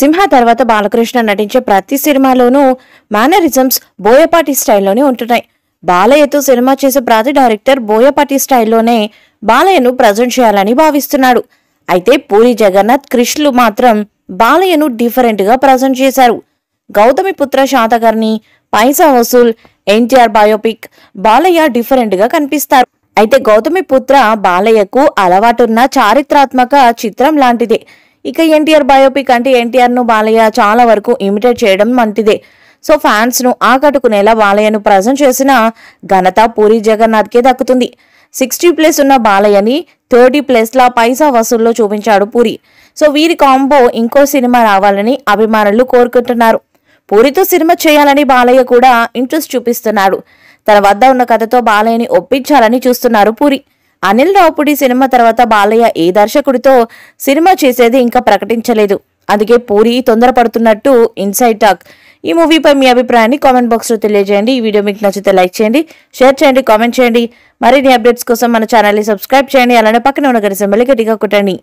సింహ తర్వాత బాలకృష్ణ నటించే ప్రతి సినిమాలోనూ మేనరిజమ్స్ బోయపాటి స్టైల్లోనే ఉంటున్నాయి బాలయ్యతో సినిమా చేసే ప్రతి డైరెక్టర్ బోయపాటి స్టైల్లోనే బాలయ్యను ప్రజెంట్ చేయాలని భావిస్తున్నాడు అయితే పూరి జగన్నాథ్ కృష్ణులు మాత్రం బాలయ్యను డిఫరెంట్గా ప్రజెంట్ చేశారు గౌతమి పుత్ర శాతకర్ణి పైసా వసూల్ ఎన్టీఆర్ బయోపిక్ బాలయ్య డిఫరెంట్గా కనిపిస్తారు అయితే గౌతమి పుత్ర బాలయ్యకు అలవాటున్న చారిత్రాత్మక చిత్రం లాంటిదే ఇక ఎన్టీఆర్ బయోపిక్ అంటే ఎన్టీఆర్ ను బాలయ్య చాలా వరకు ఇమిటేట్ చేయడం మంచిదే సో ఫ్యాన్స్ను ఆకట్టుకునేలా బాలయ్యను ప్రజెంట్ చేసిన ఘనత పూరి జగన్నాథ్కే దక్కుతుంది సిక్స్టీ ప్లస్ ఉన్న బాలయ్యని థర్టీ లా పైసా వసూల్లో చూపించాడు పూరి సో వీరి కాంబో ఇంకో సినిమా రావాలని అభిమానులు కోరుకుంటున్నారు పూరితో సినిమా చేయాలని బాలయ్య కూడా ఇంట్రెస్ట్ చూపిస్తున్నాడు తన వద్ద ఉన్న కథతో బాలయ్యని ఒప్పించాలని చూస్తున్నారు పూరి అనిల్ రావుపుడి సినిమా తర్వాత బాలయ్య ఏ దర్శకుడితో సినిమా చేసేది ఇంకా ప్రకటించలేదు అందుకే పూరి తొందరపడుతున్నట్టు ఇన్సైడ్ టాక్ ఈ మూవీపై మీ అభిప్రాయాన్ని కామెంట్ బాక్స్లో తెలియజేయండి ఈ వీడియో మీకు నచ్చితే లైక్ చేయండి షేర్ చేయండి కామెంట్ చేయండి మరిన్ని అప్డేట్స్ కోసం మన ఛానల్ని సబ్స్క్రైబ్ చేయండి అలానే పక్కన ఉన్న గడిసెంబలి గట్టిగా కొట్టండి